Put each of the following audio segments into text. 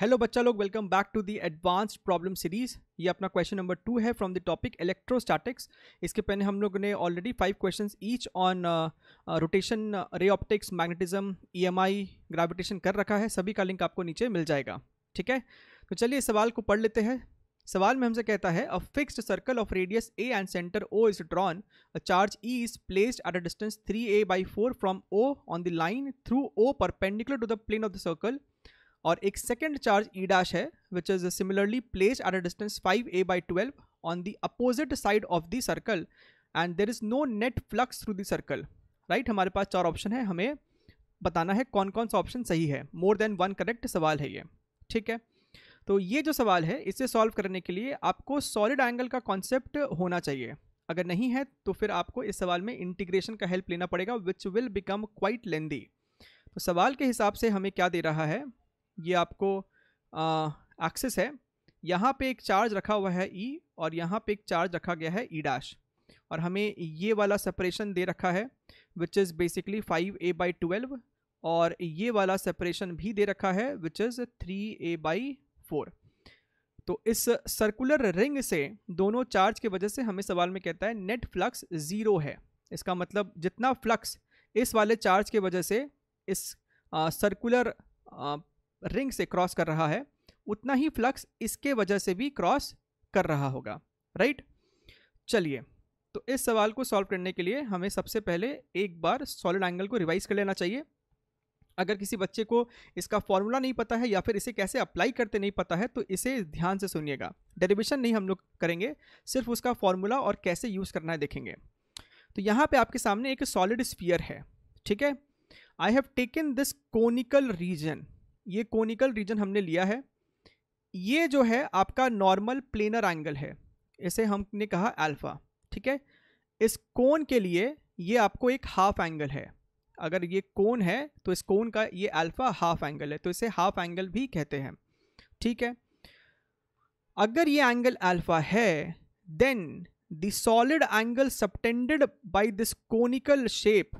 Hello बच्चा लोग welcome back to the advanced problem series ये अपना क्वेश्चन नंबर टू है फ्रॉम द टॉपिक इलेक्ट्रोस्टैटिक्स इसके पहले हम लोग ने already five questions each on rotation ray optics magnetism EMI gravitation कर रखा है सभी का लिंक आपको नीचे मिल जाएगा ठीक है तो चलिए सवाल को पढ़ लेते हैं सवाल में हमसे कहता है a fixed circle of radius a and centre O is drawn a charge e is placed at a distance three a by four from O on the line through O perpendicular to the plane of the circle और एक second charge e dash है which is similarly place at a distance five a by twelve on the opposite side of the circle and there is no net flux through the circle right हमारे पास चार option है हमें बताना है कौन कौन सा ऑप्शन सही है मोर देन वन करेक्ट सवाल है ये ठीक है तो ये जो सवाल है इसे सॉल्व करने के लिए आपको सॉलिड एंगल का कॉन्सेप्ट होना चाहिए अगर नहीं है तो फिर आपको इस सवाल में इंटीग्रेशन का हेल्प लेना पड़ेगा which will become quite lengthy तो सवाल के हिसाब से हमें क्या दे रहा है ये आपको एक्सेस है यहाँ पे एक चार्ज रखा हुआ है ई e और यहाँ पे एक चार्ज रखा गया है ई e डैश और हमें ये वाला सेपरेशन दे रखा है which is basically five a by twelve और ये वाला सेपरेशन भी दे रखा है which is three a by four तो इस सर्कुलर रिंग से दोनों चार्ज के वजह से हमें सवाल में कहता है नेट फ्लक्स ज़ीरो है इसका मतलब जितना फ्लक्स इस वाले चार्ज के वजह से इस सर्कुलर रिंग से क्रॉस कर रहा है उतना ही फ्लक्स इसके वजह से भी क्रॉस कर रहा होगा राइट चलिए तो इस सवाल को सॉल्व करने के लिए हमें सबसे पहले एक बार सॉलिड एंगल को रिवाइज कर लेना चाहिए अगर किसी बच्चे को इसका फॉर्मूला नहीं पता है या फिर इसे कैसे अप्लाई करते नहीं पता है तो इसे ध्यान से सुनिएगा डेरिवेशन नहीं हम लोग करेंगे सिर्फ उसका फॉर्मूला और कैसे यूज़ करना है देखेंगे तो यहाँ पे आपके सामने एक सॉलिड स्फीयर है ठीक है I have taken this conical region ये कोनिकल रीजन हमने लिया है ये जो है आपका नॉर्मल प्लेनर एंगल है इसे हमने कहा अल्फा ठीक है इस कोन के लिए ये आपको एक हाफ एंगल है अगर ये कोन है तो इस कोन का ये अल्फा हाफ एंगल है तो इसे हाफ एंगल भी कहते हैं ठीक है अगर ये एंगल अल्फा है then the solid angle subtended by this conical shape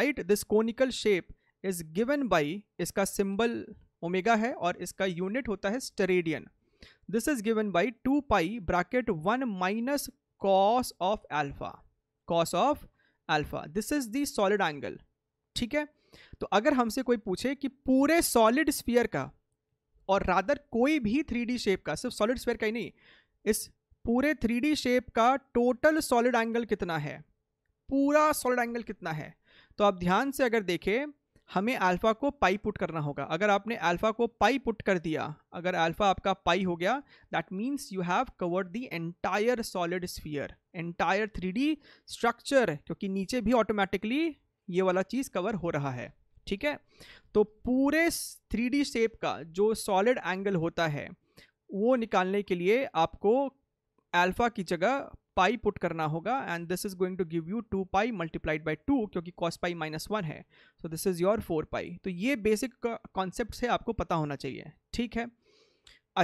right this conical shape is given by इसका सिंबल ओमेगा है और इसका यूनिट होता है steradian this is given by two pi bracket one minus cos of alpha cos of alpha this is the solid angle ठीक है तो अगर हमसे कोई पूछे कि पूरे सॉलिड स्पीयर का और रादर कोई भी थ्री शेप का सिर्फ सॉलिड स्पीयर का ही नहीं इस पूरे थ्री शेप का टोटल सॉलिड एंगल कितना है पूरा सॉलिड एंगल कितना है तो आप ध्यान से अगर देखें हमें अल्फ़ा को पाई पुट करना होगा अगर आपने अल्फ़ा को पाई पुट कर दिया अगर अल्फ़ा आपका पाई हो गया that means you have covered the entire solid sphere entire three structure क्योंकि नीचे भी ऑटोमेटिकली ये वाला चीज़ कवर हो रहा है ठीक है तो पूरे थ्री शेप का जो सॉलिड एंगल होता है वो निकालने के लिए आपको अल्फ़ा की जगह पाई पुट करना होगा and this is going to give you two pi multiplied by two क्योंकि कॉस पाई माइनस वन है so this is your four pi तो ये बेसिक कॉन्सेप्ट से आपको पता होना चाहिए ठीक है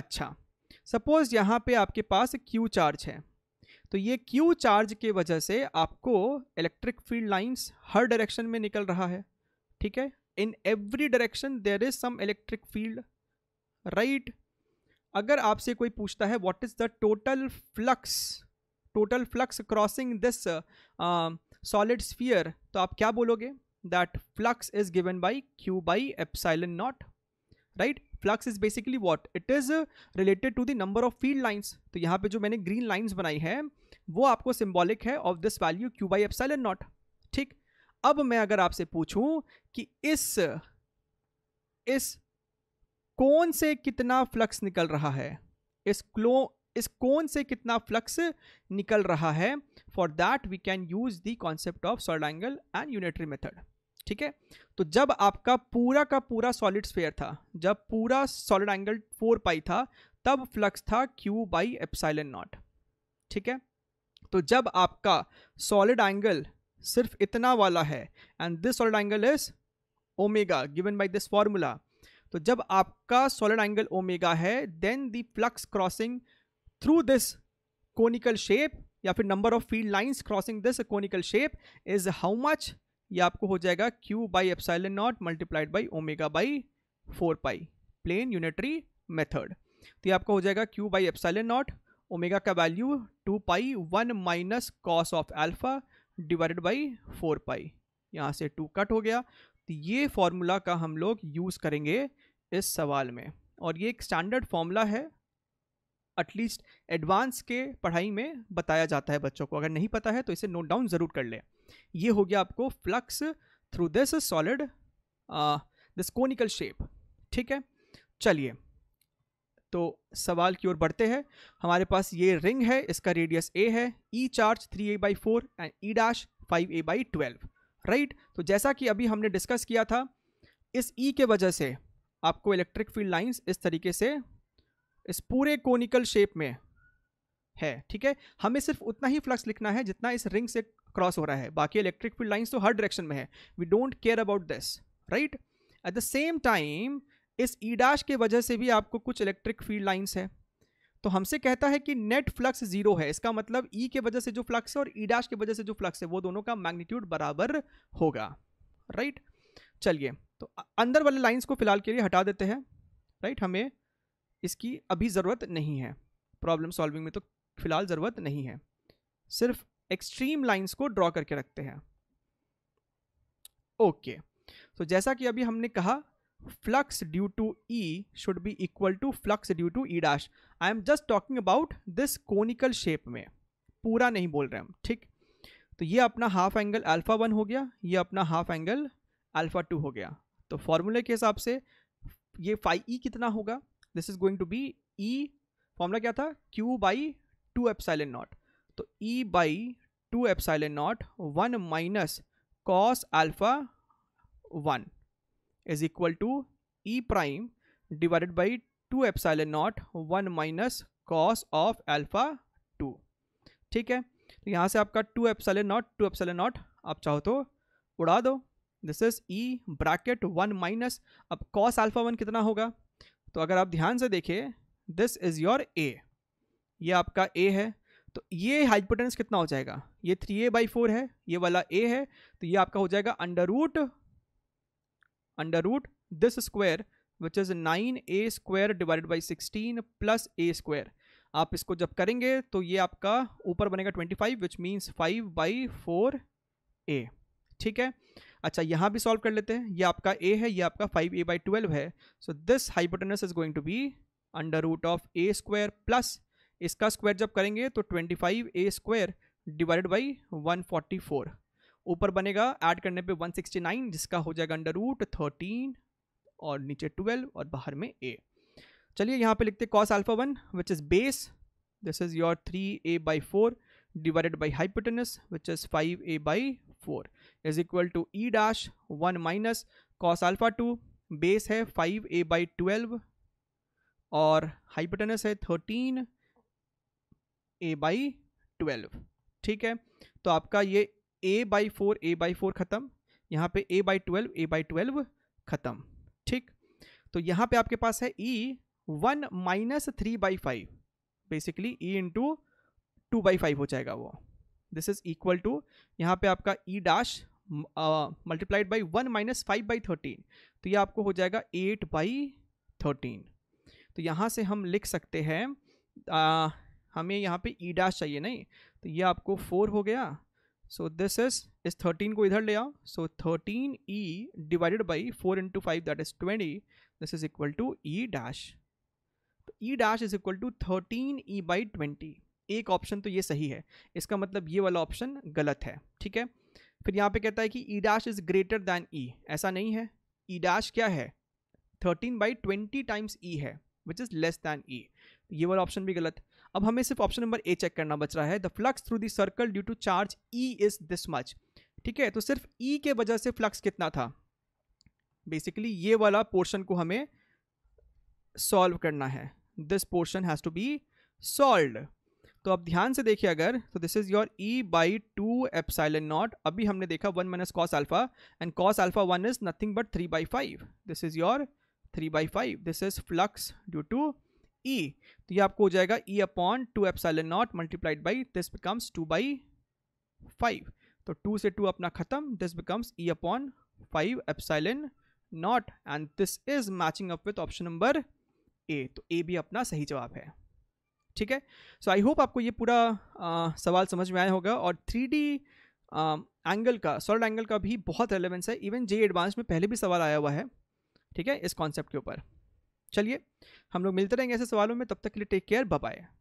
अच्छा सपोज यहाँ पे आपके पास क्यू चार्ज है तो ये क्यू चार्ज के वजह से आपको इलेक्ट्रिक फील्ड लाइन्स हर डायरेक्शन में निकल रहा है ठीक है in every direction there is some electric field right अगर आपसे कोई पूछता है what is the total flux total flux crossing this solid sphere तो आप क्या बोलोगे that flux is given by q by epsilon naught right flux is basically what it is related to the number of field lines तो यहाँ पे जो मैंने green lines बनाई है वो आपको सिम्बॉलिक है of this value q by epsilon naught ठीक अब मैं अगर आपसे पूछूं कि इस इस कौन से कितना फ्लक्स निकल रहा है इस क्लो इस कोन से कितना फ्लक्स निकल रहा है for that we can use the concept of solid angle and unitary method ठीक है तो जब आपका पूरा का पूरा सॉलिड स्फेयर था जब पूरा सॉलिड एंगल फोर पाई था तब फ्लक्स था क्यू बाई एप्साइलन नॉट ठीक है तो जब आपका सॉलिड एंगल सिर्फ इतना वाला है and this solid angle is omega given by this formula तो जब आपका सॉलिड एंगल ओमेगा है then the flux crossing through this conical shape या फिर number of field lines crossing this conical shape is how much ये आपको हो जाएगा q by epsilon naught multiplied by omega by four pi plain unitary method तो ये आपको हो जाएगा q by epsilon naught omega का value two pi one minus cos of alpha divided by four pi यहाँ से टू कट हो गया तो ये फॉर्मूला का हम लोग यूज़ करेंगे इस सवाल में और ये एक स्टैंडर्ड फॉर्मूला है एटलीस्ट एडवांस के पढ़ाई में बताया जाता है बच्चों को अगर नहीं पता है तो इसे नोट डाउन ज़रूर कर लें ये हो गया आपको flux through this solid this conical shape ठीक है चलिए तो सवाल की ओर बढ़ते हैं हमारे पास ये रिंग है इसका रेडियस ए है e charge three a by four and e dash five a by twelve right तो जैसा कि अभी हमने डिस्कस किया था इस ई e के वजह से आपको इलेक्ट्रिक फील्ड लाइंस इस तरीके से इस पूरे कोनिकल शेप में है ठीक है हमें सिर्फ उतना ही फ्लक्स लिखना है जितना इस रिंग से क्रॉस हो रहा है बाकी इलेक्ट्रिक फील्ड लाइन्स तो हर डायरेक्शन में है we don't care about this right at the same time इस ईडाश e के वजह से भी आपको कुछ इलेक्ट्रिक फील्ड लाइन्स है तो हमसे कहता है कि नेट फ्लक्स जीरो है इसका मतलब ई e के वजह से जो फ्लक्स है और ई e डैश के वजह से जो फ्लक्स है वो दोनों का मैग्नीट्यूड बराबर होगा राइट चलिए तो अंदर वाले लाइन्स को फिलहाल के लिए हटा देते हैं राइट हमें इसकी अभी ज़रूरत नहीं है प्रॉब्लम सॉल्विंग में तो फ़िलहाल ज़रूरत नहीं है सिर्फ एक्सट्रीम लाइंस को ड्रॉ करके रखते हैं ओके okay. तो so, जैसा कि अभी हमने कहा flux due to e should be equal to flux due to e dash I am just talking about this conical shape में पूरा नहीं बोल रहे हम ठीक तो ये अपना हाफ एंगल अल्फ़ा वन हो गया ये अपना हाफ एंगल अल्फ़ा टू हो गया तो फॉर्मूले के हिसाब से ये फाइव ई e कितना होगा this is going to be e formula क्या था q by two epsilon naught तो e by two epsilon naught one minus cos alpha one is equal to e prime divided by two epsilon naught one minus cos of alpha two ठीक है तो यहाँ से आपका two epsilon naught two epsilon naught आप चाहो तो उड़ा दो this is e bracket one minus अब कॉस एल्फा वन कितना होगा तो अगर आप ध्यान से देखें दिस इज़ योर ए ये आपका ए है तो ये हाइपोटेंस कितना हो जाएगा ये थ्री ए बाई फोर है ये वाला ए है तो ये आपका हो जाएगा under root under root this square which is nine a square divided by sixteen plus a square आप इसको जब करेंगे तो ये आपका ऊपर बनेगा twenty five which means five by four a ठीक है अच्छा यहाँ भी सॉल्व कर लेते हैं ये आपका ए है ये आपका फाइव ए बाई ट्वेल्व है so this hypotenuse is going to be under root of a square plus इसका स्क्वायर जब करेंगे तो twenty five a square divided by one forty four ऊपर बनेगा ऐड करने पे वन सिक्सटी नाइन जिसका हो जाएगा अंडर रूट थर्टीन और नीचे ट्वेल्व और बाहर में ए चलिए यहाँ पे लिखते cos alpha one which is base this is your three a by four divided by hypotenuse which is five a by four is equal to e dash one minus cos alpha two base है five a by twelve और hypotenuse है thirteen a by twelve ठीक है तो आपका ये a by four a by four ख़त्म यहाँ पे a by twelve a by twelve ख़त्म ठीक तो यहाँ पे आपके पास है e one minus three by five basically e into two by five हो जाएगा वो दिस इज इक्वल टू यहाँ पे आपका e dash multiplied by one minus five by thirteen तो ये आपको हो जाएगा एट बाई थर्टीन तो यहाँ से हम लिख सकते हैं हमें यहाँ पे ई e डैश चाहिए नहीं तो ये आपको फोर हो गया सो दिस इज इस थर्टीन को इधर ले आओ so thirteen e divided by four into five that is twenty this is equal to e dash तो e dash is equal to thirteen e by twenty एक option तो ये सही है इसका मतलब ये वाला ऑप्शन गलत है ठीक है फिर यहाँ पे कहता है कि e dash is greater than e ऐसा नहीं है ई e डैश क्या है thirteen by twenty times e है which is less than e ये वाला ऑप्शन भी गलत अब हमें सिर्फ ऑप्शन नंबर ए चेक करना बच रहा है the flux through the circle due to charge e is this much ठीक है तो सिर्फ ई e के वजह से फ्लक्स कितना था बेसिकली ये वाला पोर्शन को हमें सॉल्व करना है this portion has to be solve तो अब ध्यान से देखिए अगर तो this is your e by two epsilon naught अभी हमने देखा one minus cos alpha and cos alpha one is nothing but three by five this is your three by five this is flux due to e तो ये आपको हो जाएगा e upon two epsilon naught multiplied by this becomes two by five तो two से two अपना खत्म this becomes e upon five epsilon naught and this is matching up with option number a तो ए भी अपना सही जवाब है ठीक है सो आई होप आपको ये पूरा सवाल समझ में आया होगा और थ्री डी एंगल का सॉलिड एंगल का भी बहुत रेलिवेंस है इवन जे एडवांस में पहले भी सवाल आया हुआ है ठीक है इस कॉन्सेप्ट के ऊपर चलिए हम लोग मिलते रहेंगे ऐसे सवालों में तब तक के लिए टेक केयर बाय